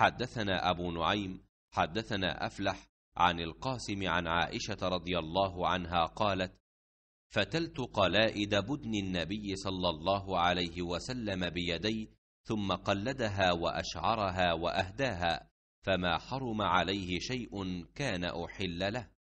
حدثنا أبو نعيم حدثنا أفلح عن القاسم عن عائشة رضي الله عنها قالت فتلت قلائد بدن النبي صلى الله عليه وسلم بيدي ثم قلدها وأشعرها وأهداها فما حرم عليه شيء كان أحل له